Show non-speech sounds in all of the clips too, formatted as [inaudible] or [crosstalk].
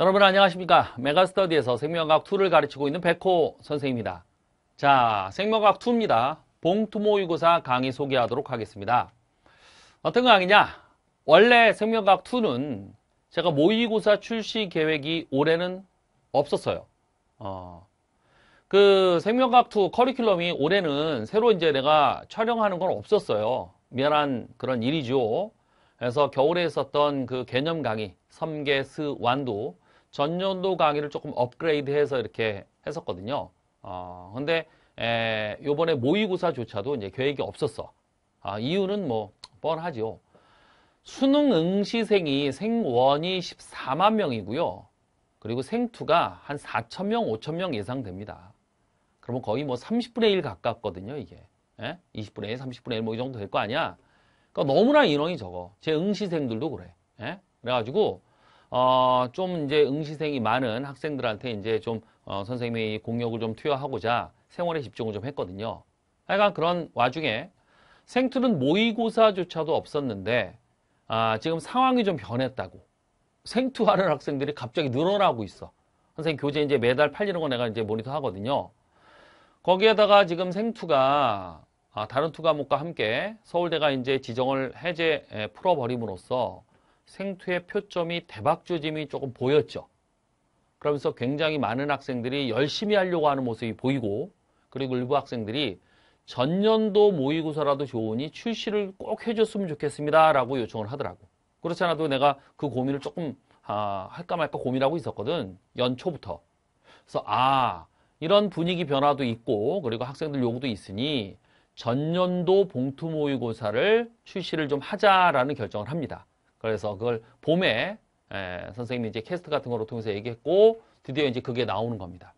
여러분 안녕하십니까 메가스터디에서 생명과학 2를 가르치고 있는 백호 선생입니다 자 생명과학 2입니다 봉투모 의고사 강의 소개하도록 하겠습니다 어떤 강의냐 원래 생명과학 2는 제가 모의고사 출시 계획이 올해는 없었어요 어, 그 생명과학 2 커리큘럼이 올해는 새로 이제 내가 촬영하는 건 없었어요 미안한 그런 일이죠 그래서 겨울에 있었던 그 개념 강의 섬계스 완도 전년도 강의를 조금 업그레이드해서 이렇게 했었거든요. 어, 근데 에, 요번에 모의고사조차도 이제 계획이 없었어. 아, 이유는 뭐 뻔하지요. 수능 응시생이 생원이 14만 명이고요. 그리고 생투가 한 4천 명, 5천 명 예상됩니다. 그러면 거의 뭐 30분의 1 가깝거든요, 이게. 예? 20분의 1, 30분의 1 뭐 이 정도 될 거 아니야. 그러니까 너무나 인원이 적어. 제 응시생들도 그래. 예? 그래가지고 어, 좀 이제 응시생이 많은 학생들한테 이제 좀 어, 선생님이 공력을 좀 투여하고자 생활에 집중을 좀 했거든요. 하여간 그런 와중에 생투는 모의고사조차도 없었는데 아, 지금 상황이 좀 변했다고. 생투하는 학생들이 갑자기 늘어나고 있어. 선생님 교재 이제 매달 팔리는 거 내가 이제 모니터 하거든요. 거기에다가 지금 생투가 아, 다른 투 과목과 함께 서울대가 이제 지정을 해제 에, 풀어버림으로써 생투의 표점이 대박조짐이 조금 보였죠. 그러면서 굉장히 많은 학생들이 열심히 하려고 하는 모습이 보이고 그리고 일부 학생들이 전년도 모의고사라도 좋으니 출시를 꼭 해줬으면 좋겠습니다 라고 요청을 하더라고 그렇지 않아도 내가 그 고민을 조금 아, 할까 말까 고민하고 있었거든 연초부터 그래서 아 이런 분위기 변화도 있고 그리고 학생들 요구도 있으니 전년도 봉투 모의고사를 출시를 좀 하자라는 결정을 합니다 그래서 그걸 봄에 예, 선생님이 이제 캐스트 같은 걸로 통해서 얘기했고 드디어 이제 그게 나오는 겁니다.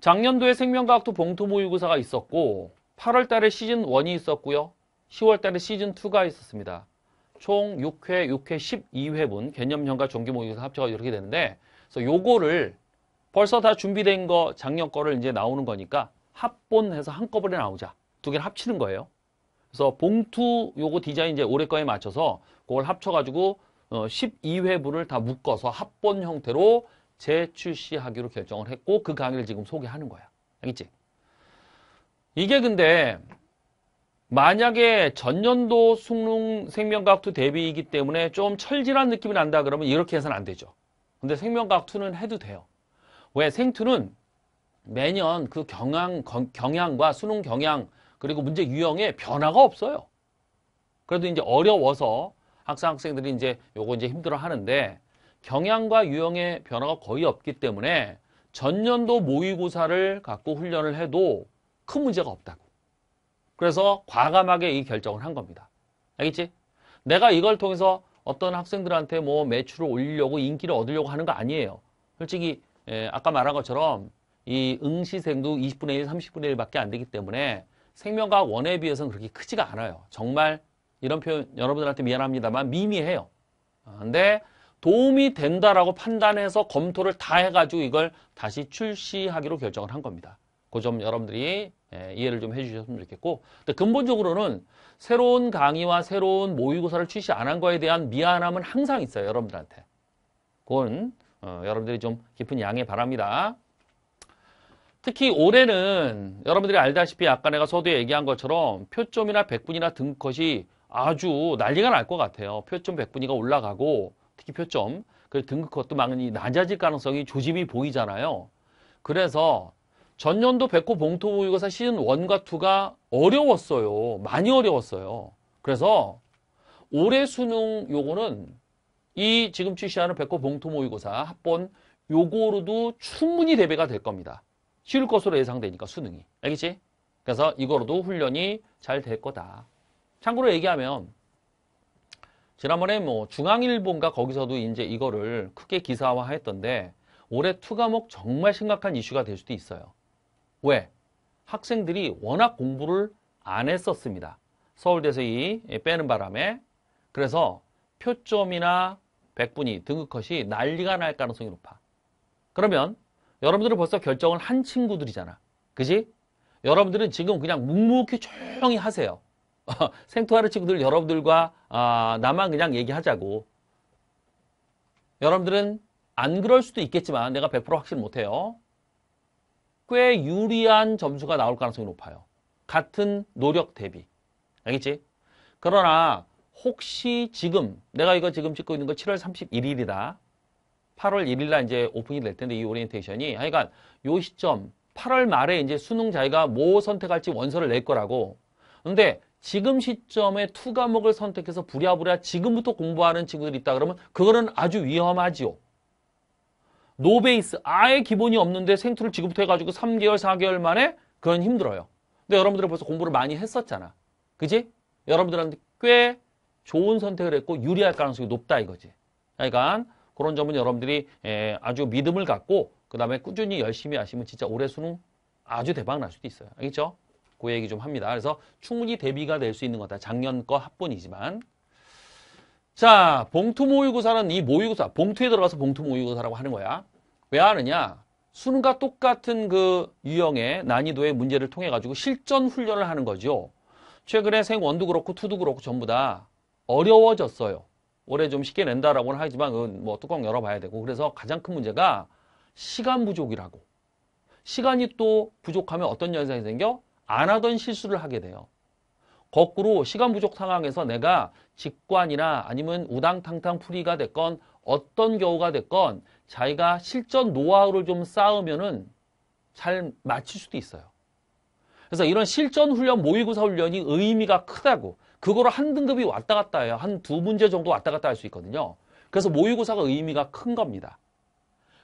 작년도에 생명과학도 봉투 모의고사가 있었고 8월 달에 시즌 1이 있었고요. 10월 달에 시즌 2가 있었습니다. 총 6회, 6회 12회분 개념형과 종규 모의고사 합쳐가 이렇게 되는데 그래서 요거를 벌써 다 준비된 거 작년 거를 이제 나오는 거니까 합본해서 한꺼번에 나오자. 두 개를 합치는 거예요. 그래서 봉투 요거 디자인 이제 올해 거에 맞춰서 그걸 합쳐가지고 12회분을 어, 다 묶어서 합본 형태로 재출시하기로 결정을 했고 그 강의를 지금 소개하는 거야. 알겠지? 이게 근데 만약에 전년도 숭릉 생명과학투 대비이기 때문에 좀 철질한 느낌이 난다 그러면 이렇게 해서는 안 되죠. 근데 생명과학투는 해도 돼요. 왜 생투는 매년 그 경향, 경향과 수능 경향 그리고 문제 유형에 변화가 없어요. 그래도 이제 어려워서 학사 학생들이 이제 요거 이제 힘들어 하는데 경향과 유형의 변화가 거의 없기 때문에 전년도 모의고사를 갖고 훈련을 해도 큰 문제가 없다고. 그래서 과감하게 이 결정을 한 겁니다. 알겠지? 내가 이걸 통해서 어떤 학생들한테 뭐 매출을 올리려고 인기를 얻으려고 하는 거 아니에요. 솔직히 예, 아까 말한 것처럼 이 응시생도 20분의 1, 30분의 1밖에 안 되기 때문에 생명과학 1에 비해서는 그렇게 크지가 않아요. 정말 이런 표현 여러분들한테 미안합니다만 미미해요. 아, 근데 도움이 된다라고 판단해서 검토를 다 해가지고 이걸 다시 출시하기로 결정을 한 겁니다. 그 점 여러분들이 예, 이해를 좀 해주셨으면 좋겠고 근데 근본적으로는 새로운 강의와 새로운 모의고사를 출시 안 한 거에 대한 미안함은 항상 있어요. 여러분들한테. 그건 어, 여러분들이 좀 깊은 양해 바랍니다. 특히 올해는 여러분들이 알다시피 아까 내가 서두에 얘기한 것처럼 표점이나 백분위나 등컷이 아주 난리가 날 것 같아요. 표점 백분위가 올라가고 특히 표점 그리고 등컷도 많이 낮아질 가능성이 조짐이 보이잖아요. 그래서 전년도 백호 봉토 모의고사 시즌 1과 2가 어려웠어요. 많이 어려웠어요. 그래서 올해 수능 요거는 이 지금 출시하는 백호 봉토 모의고사 합본 요거로도 충분히 대비가 될 겁니다. 쉬울 것으로 예상되니까 수능이. 알겠지? 그래서 이거로도 훈련이 잘 될 거다. 참고로 얘기하면 지난번에 뭐 중앙일본가 거기서도 이제 이거를 크게 기사화했던데 올해 투 과목 정말 심각한 이슈가 될 수도 있어요. 왜? 학생들이 워낙 공부를 안 했었습니다. 서울대에서 이 빼는 바람에 그래서 표점이나 백분위 등급컷이 난리가 날 가능성이 높아. 그러면 여러분들은 벌써 결정을 한 친구들이잖아. 그지? 여러분들은 지금 그냥 묵묵히 조용히 하세요. [laughs] 생토하는 친구들 여러분들과 아, 나만 그냥 얘기하자고. 여러분들은 안 그럴 수도 있겠지만 내가 100% 확신 못해요. 꽤 유리한 점수가 나올 가능성이 높아요. 같은 노력 대비. 알겠지? 그러나 혹시 지금 내가 이거 지금 찍고 있는 거 7월 31일이다. 8월 1일 날 이제 오픈이 될 텐데 이 오리엔테이션이 하여간 그러니까 요 시점 8월 말에 이제 수능 자기가 뭐 선택할지 원서를 낼 거라고. 근데 지금 시점에 투 과목을 선택해서 부랴부랴 지금부터 공부하는 친구들이 있다 그러면 그거는 아주 위험하지요. 노베이스 아예 기본이 없는데 생투를 지금부터 해가지고 3개월 4개월 만에 그건 힘들어요. 근데 여러분들은 벌써 공부를 많이 했었잖아. 그지? 여러분들한테 꽤 좋은 선택을 했고 유리할 가능성이 높다 이거지. 그러니까 그런 점은 여러분들이 아주 믿음을 갖고 그 다음에 꾸준히 열심히 하시면 진짜 올해 수능 아주 대박 날 수도 있어요. 알겠죠? 그 얘기 좀 합니다. 그래서 충분히 대비가 될 수 있는 거다. 작년 거 합본이지만. 자, 봉투 모의고사는 이 모의고사, 봉투에 들어가서 봉투 모의고사라고 하는 거야. 왜 하느냐? 수능과 똑같은 그 유형의 난이도의 문제를 통해 가지고 실전 훈련을 하는 거죠. 최근에 생 원도 그렇고 투도 그렇고 전부 다 어려워졌어요. 올해 좀 쉽게 낸다라고는 하지만 뭐 뚜껑 열어봐야 되고 그래서 가장 큰 문제가 시간 부족이라고 시간이 또 부족하면 어떤 현상이 생겨? 안 하던 실수를 하게 돼요. 거꾸로 시간 부족 상황에서 내가 직관이나 아니면 우당탕탕 풀이가 됐건 어떤 경우가 됐건 자기가 실전 노하우를 좀 쌓으면은 잘 맞출 수도 있어요. 그래서 이런 실전 훈련 모의고사 훈련이 의미가 크다고 그거를 한 등급이 왔다 갔다 해요. 한 두 문제 정도 왔다 갔다 할 수 있거든요. 그래서 모의고사가 의미가 큰 겁니다.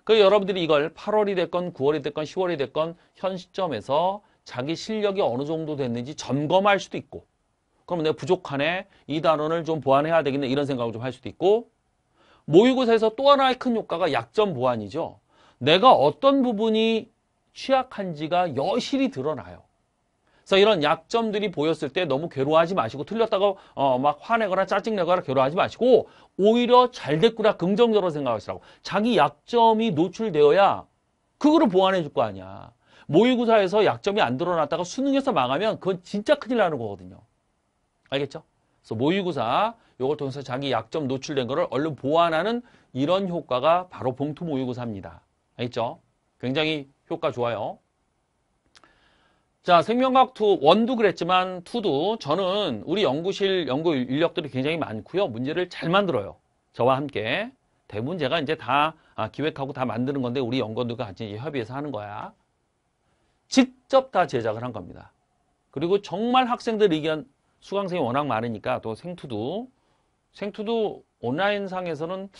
그 여러분들이 이걸 8월이 됐건 9월이 됐건 10월이 됐건 현 시점에서 자기 실력이 어느 정도 됐는지 점검할 수도 있고 그러면 내가 부족하네 이 단원을 좀 보완해야 되겠네 이런 생각을 좀 할 수도 있고 모의고사에서 또 하나의 큰 효과가 약점 보완이죠 내가 어떤 부분이 취약한지가 여실히 드러나요 그래서 이런 약점들이 보였을 때 너무 괴로워하지 마시고 틀렸다고 어, 막 화내거나 짜증내거나 괴로워하지 마시고 오히려 잘 됐구나 긍정적으로 생각하시라고 자기 약점이 노출되어야 그거를 보완해 줄 거 아니야 모의고사에서 약점이 안 드러났다가 수능에서 망하면 그건 진짜 큰일 나는 거거든요 알겠죠? 그래서 모의고사 이걸 통해서 자기 약점 노출된 거를 얼른 보완하는 이런 효과가 바로 봉투 모의고사입니다 알겠죠? 굉장히 효과 좋아요 자, 생명과학 2, 원도 그랬지만 2도 저는 우리 연구실 연구 인력들이 굉장히 많고요. 문제를 잘 만들어요. 저와 함께. 대문제가 이제 다 아, 기획하고 다 만드는 건데 우리 연구원들과 같이 협의해서 하는 거야. 직접 다 제작을 한 겁니다. 그리고 정말 학생들 의견 수강생이 워낙 많으니까 또 생투도 생투도 온라인 상에서는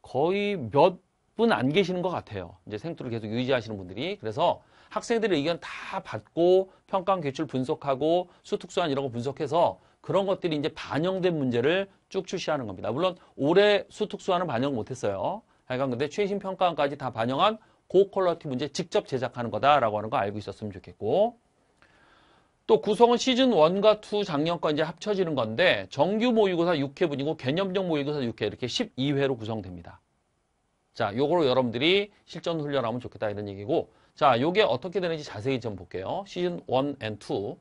거의 몇 분 안 계시는 것 같아요. 이제 생투를 계속 유지하시는 분들이 그래서 학생들의 의견 다 받고 평가원 기출 분석하고 수특수한 이런 거 분석해서 그런 것들이 이제 반영된 문제를 쭉 출시하는 겁니다. 물론 올해 수특수화은 반영 못했어요. 하여간 근데 최신 평가원까지 다 반영한 고퀄러티 문제 직접 제작하는 거다라고 하는 거 알고 있었으면 좋겠고 또 구성은 시즌 1과 2 작년 과 이제 합쳐지는 건데 정규 모의고사 6회분이고 개념적 모의고사 6회 이렇게 12회로 구성됩니다. 자, 요거로 여러분들이 실전 훈련하면 좋겠다 이런 얘기고 자, 요게 어떻게 되는지 자세히 좀 볼게요. 시즌 1 and 2.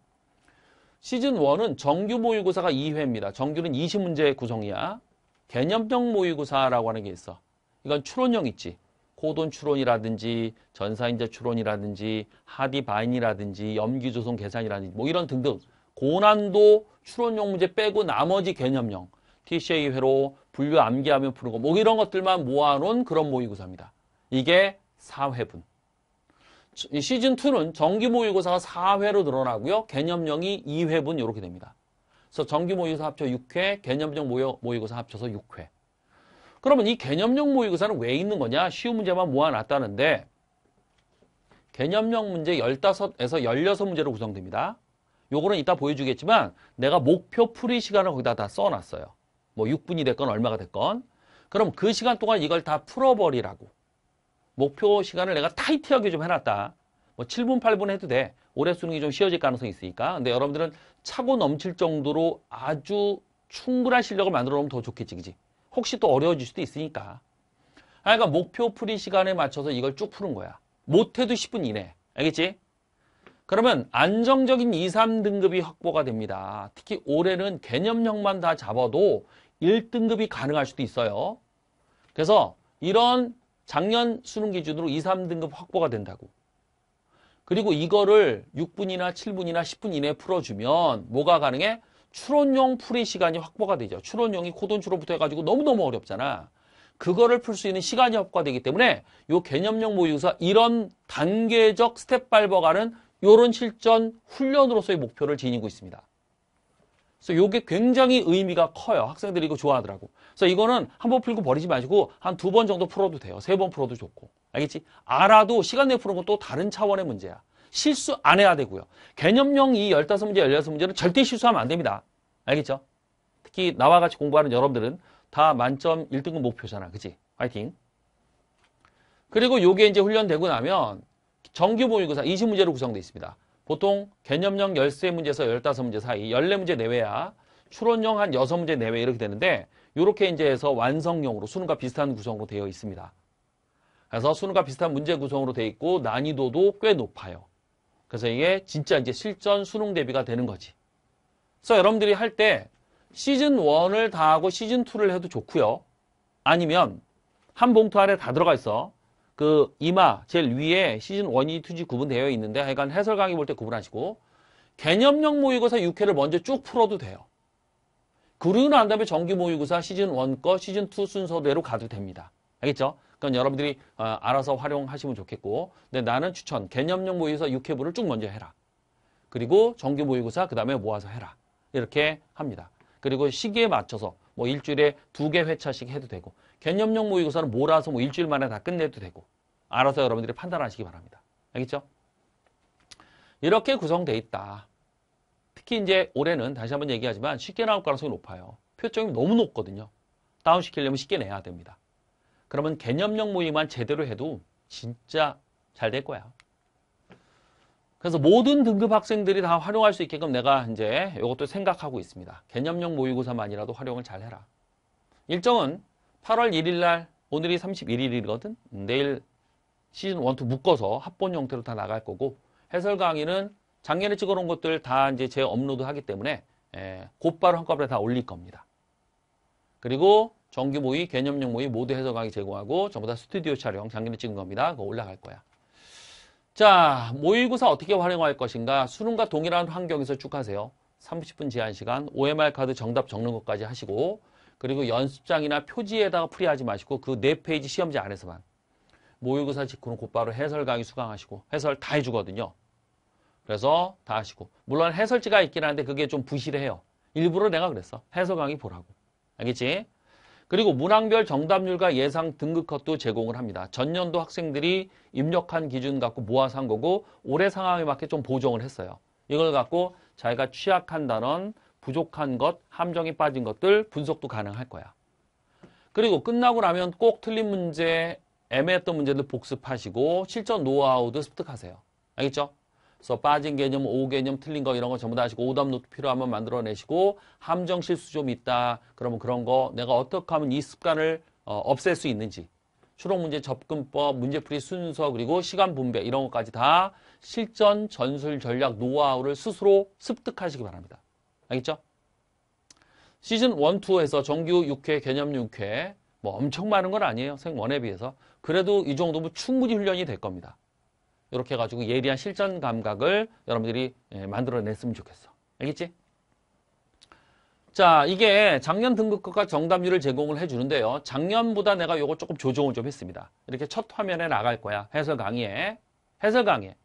시즌 1은 정규 모의고사가 2회입니다. 정규는 20문제 구성이야. 개념형 모의고사라고 하는 게 있어. 이건 추론형 있지. 코돈 추론이라든지 전사인자 추론이라든지 하디바인이라든지 염기조성 계산이라든지 뭐 이런 등등 고난도 추론용 문제 빼고 나머지 개념형 TCA 회로 분류 암기하면 푸는 거뭐 이런 것들만 모아놓은 그런 모의고사입니다. 이게 4회분. 시즌2는 정기모의고사가 4회로 늘어나고요. 개념형이 2회분 이렇게 됩니다. 그래서 정기모의고사 합쳐 6회, 개념형 모의고사 합쳐서 6회. 그러면 이 개념형 모의고사는 왜 있는 거냐? 쉬운 문제만 모아놨다는데 개념형 문제 15에서 16문제로 구성됩니다. 요거는 이따 보여주겠지만 내가 목표 풀이 시간을 거기다 다 써놨어요. 뭐 6분이 됐건 얼마가 됐건. 그럼 그 시간 동안 이걸 다 풀어버리라고. 목표 시간을 내가 타이트하게 좀 해놨다. 뭐 7분, 8분 해도 돼. 올해 수능이 좀쉬어질 가능성이 있으니까. 근데 여러분들은 차고 넘칠 정도로 아주 충분한 실력을 만들어 놓으면 더 좋겠지, 그지? 혹시 또 어려워질 수도 있으니까. 아, 그러니까 목표 풀이 시간에 맞춰서 이걸 쭉 푸는 거야. 못해도 10분 이내. 알겠지? 그러면 안정적인 2, 3등급이 확보가 됩니다. 특히 올해는 개념형만 다 잡아도 1등급이 가능할 수도 있어요. 그래서 이런 작년 수능 기준으로 2, 3등급 확보가 된다고. 그리고 이거를 6분이나 7분이나 10분 이내에 풀어주면 뭐가 가능해? 추론용 풀이 시간이 확보가 되죠. 추론용이 코돈추로부터 해가지고 너무너무 어렵잖아. 그거를 풀 수 있는 시간이 확보되기 가 때문에 요개념용 모의고사 이런 단계적 스텝 밟아가는 요런 실전 훈련으로서의 목표를 지니고 있습니다. 그래서 이게 굉장히 의미가 커요. 학생들이 이거 좋아하더라고. 그래서 이거는 한 번 풀고 버리지 마시고 한 두 번 정도 풀어도 돼요. 세 번 풀어도 좋고. 알겠지? 알아도 시간 내에 푸는 건또 다른 차원의 문제야. 실수 안 해야 되고요. 개념형 이 15문제, 16문제는 절대 실수하면 안 됩니다. 알겠죠? 특히 나와 같이 공부하는 여러분들은 다 만점 1등급 목표잖아. 그치? 화이팅! 그리고 요게 이제 훈련되고 나면 정규 모의고사 20문제로 구성되어 있습니다. 보통 개념형 1 3 문제에서 1 5 문제 사이 1 4 문제 내외야 추론형 한6 문제 내외 이렇게 되는데 이렇게 이제 해서 완성형으로 수능과 비슷한 구성으로 되어 있습니다. 그래서 수능과 비슷한 문제 구성으로 되어 있고 난이도도 꽤 높아요. 그래서 이게 진짜 이제 실전 수능 대비가 되는 거지. 그래서 여러분들이 할 때 시즌 1을 다 하고 시즌 2를 해도 좋고요. 아니면 한 봉투 안에 다 들어가 있어. 그 이마 제일 위에 시즌 1이 2지 구분되어 있는데 하여간 해설 강의 볼 때 구분하시고 개념형 모의고사 6회를 먼저 쭉 풀어도 돼요. 그리고 난 다음에 정규 모의고사 시즌 1과 시즌 2 순서대로 가도 됩니다. 알겠죠? 그건 여러분들이 어, 알아서 활용하시면 좋겠고 근데 나는 추천 개념형 모의고사 6회부를 쭉 먼저 해라. 그리고 정규 모의고사 그 다음에 모아서 해라. 이렇게 합니다. 그리고 시기에 맞춰서 뭐 일주일에 두 개 회차씩 해도 되고 개념용 모의고사는 몰아서 뭐 일주일 만에 다 끝내도 되고 알아서 여러분들이 판단하시기 바랍니다. 알겠죠? 이렇게 구성돼 있다. 특히 이제 올해는 다시 한번 얘기하지만 쉽게 나올 가능성이 높아요. 표정이 너무 높거든요. 다운시키려면 쉽게 내야 됩니다. 그러면 개념용 모의만 제대로 해도 진짜 잘 될 거야. 그래서 모든 등급 학생들이 다 활용할 수 있게끔 내가 이제 이것도 생각하고 있습니다. 개념용 모의고사만이라도 활용을 잘 해라. 일정은 8월 1일 날 오늘이 31일이거든. 내일 시즌 1, 2 묶어서 합본 형태로 다 나갈 거고 해설 강의는 작년에 찍어놓은 것들 다 이제 재업로드 하기 때문에 에, 예, 곧바로 한꺼번에 다 올릴 겁니다. 그리고 정규 모의, 개념용 모의 모두 해설 강의 제공하고 전부 다 스튜디오 촬영 작년에 찍은 겁니다. 그거 올라갈 거야. 자, 모의고사 어떻게 활용할 것인가? 수능과 동일한 환경에서 쭉 하세요. 30분 제한 시간, OMR 카드 정답 적는 것까지 하시고 그리고 연습장이나 표지에다가 풀이하지 마시고 그 네 페이지 시험지 안에서만 모의고사 직후는 곧바로 해설 강의 수강하시고 해설 다 해주거든요. 그래서 다 하시고 물론 해설지가 있긴 한데 그게 좀 부실해요. 일부러 내가 그랬어. 해설 강의 보라고. 알겠지? 그리고 문항별 정답률과 예상 등급컷도 제공을 합니다. 전년도 학생들이 입력한 기준 갖고 모아서 한 거고 올해 상황에 맞게 좀 보정을 했어요. 이걸 갖고 자기가 취약한 단원, 부족한 것, 함정이 빠진 것들 분석도 가능할 거야. 그리고 끝나고 나면 꼭 틀린 문제, 애매했던 문제들 복습하시고 실전 노하우도 습득하세요. 알겠죠? 그래서 빠진 개념, 오개념, 틀린 거 이런 거 전부 다 하시고 오답 노트 필요하면 만들어내시고 함정 실수 좀 있다. 그러면 그런 거 내가 어떻게 하면 이 습관을 어, 없앨 수 있는지 추론 문제 접근법, 문제풀이 순서 그리고 시간 분배 이런 것까지 다 실전 전술 전략 노하우를 스스로 습득하시기 바랍니다. 알겠죠? 시즌 1, 2에서 정규 6회, 개념 6회 뭐 엄청 많은 건 아니에요. 생1에 비해서. 그래도 이 정도면 충분히 훈련이 될 겁니다. 이렇게 해가지고 예리한 실전 감각을 여러분들이 예, 만들어냈으면 좋겠어. 알겠지? 자, 이게 작년 등급과 정답률을 제공을 해주는데요. 작년보다 내가 이거 조금 조정을 좀 했습니다. 이렇게 첫 화면에 나갈 거야. 해설 강의에. 해설 강의.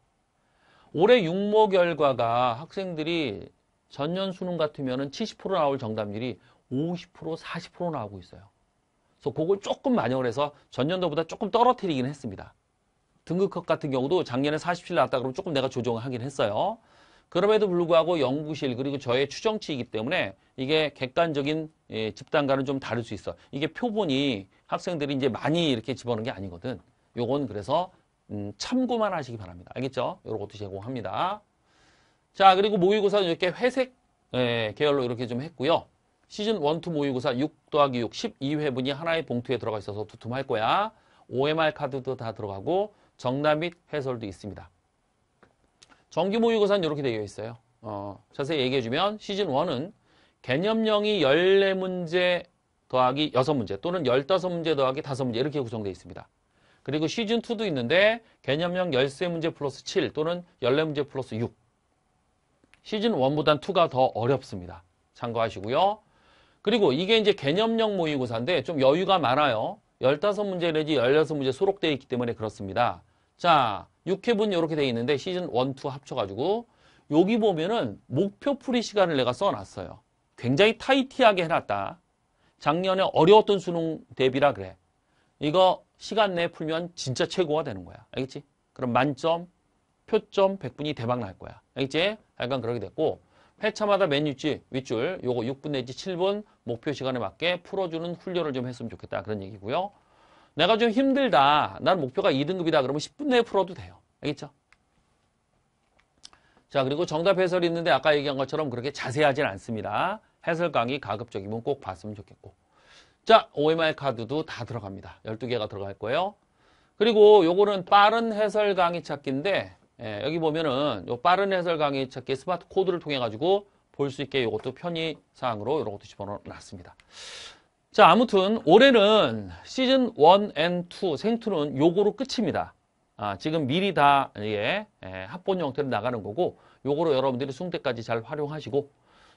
올해 육모 결과가 학생들이 전년 수능 같으면 7 0 나올 정답률이 50% 40% 나오고 있어요. 그래서 그걸 조금 만영을 해서 전년도보다 조금 떨어뜨리긴 했습니다. 등급컷 같은 경우도 작년에 47 나왔다 그러면 조금 내가 조정하긴 했어요. 그럼에도 불구하고 연구실 그리고 저의 추정치이기 때문에 이게 객관적인 예, 집단과는 좀 다를 수 있어. 이게 표본이 학생들이 이제 많이 이렇게 집어넣은 게 아니거든. 요건 그래서 음, 참고만 하시기 바랍니다. 알겠죠? 요런 것도 제공합니다. 자, 그리고 모의고사는 이렇게 회색 예, 계열로 이렇게 좀 했고요. 시즌 1, 2 모의고사 6 더하기 6, 12회분이 하나의 봉투에 들어가 있어서 두툼할 거야. OMR 카드도 다 들어가고 정답 및 해설도 있습니다. 정규 모의고사는 이렇게 되어 있어요. 어, 자세히 얘기해주면 시즌 1은 개념형이 14문제 더하기 6문제 또는 15문제 더하기 5문제 이렇게 구성되어 있습니다. 그리고 시즌 2도 있는데 개념형 13문제 플러스 7 또는 14문제 플러스 6 시즌 1보단 2가 더 어렵습니다. 참고하시고요. 그리고 이게 이제 개념형 모의고사인데 좀 여유가 많아요. 15문제 내지 16문제 소록되어 있기 때문에 그렇습니다. 자, 6회분 이렇게 되어 있는데 시즌 1, 2 합쳐가지고 여기 보면은 목표 풀이 시간을 내가 써놨어요. 굉장히 타이트하게 해놨다. 작년에 어려웠던 수능 대비라 그래. 이거 시간 내에 풀면 진짜 최고가 되는 거야. 알겠지? 그럼 만점, 표점 100분이 대박 날 거야. 알겠지? 약간 그렇게 됐고 회차마다 맨 윗줄, 윗줄 요거 6분 내지 7분 목표 시간에 맞게 풀어주는 훈련을 좀 했으면 좋겠다 그런 얘기고요. 내가 좀 힘들다. 난 목표가 2등급이다. 그러면 10분 내에 풀어도 돼요. 알겠죠? 자 그리고 정답 해설이 있는데 아까 얘기한 것처럼 그렇게 자세하진 않습니다. 해설 강의 가급적이면 꼭 봤으면 좋겠고 자 OMR 카드도 다 들어갑니다. 12개가 들어갈 거예요. 그리고 요거는 빠른 해설 강의 찾기인데 예, 여기 보면은 요 빠른 해설 강의 찾기 스마트 코드를 통해 가지고 볼 수 있게 이것도 편의 사항으로 이런 것도 집어넣어 놨습니다. 자, 아무튼 올해는 시즌 1 a 2 생투는 요거로 끝입니다. 아, 지금 미리 다 예, 예, 합본 형태로 나가는 거고 요거로 여러분들이 수대까지잘 활용하시고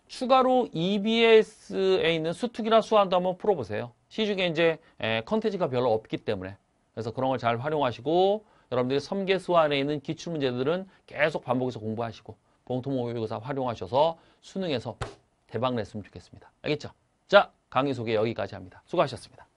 추가로 EBS에 있는 수특이나 수환도 한번 풀어보세요. 시중에 이제 예, 컨텐츠가 별로 없기 때문에 그래서 그런 걸 잘 활용하시고 여러분들이 섬계수 안에 있는 기출문제들은 계속 반복해서 공부하시고 봉토모의고사 활용하셔서 수능에서 대박 냈으면 좋겠습니다. 알겠죠? 자, 강의 소개 여기까지 합니다. 수고하셨습니다.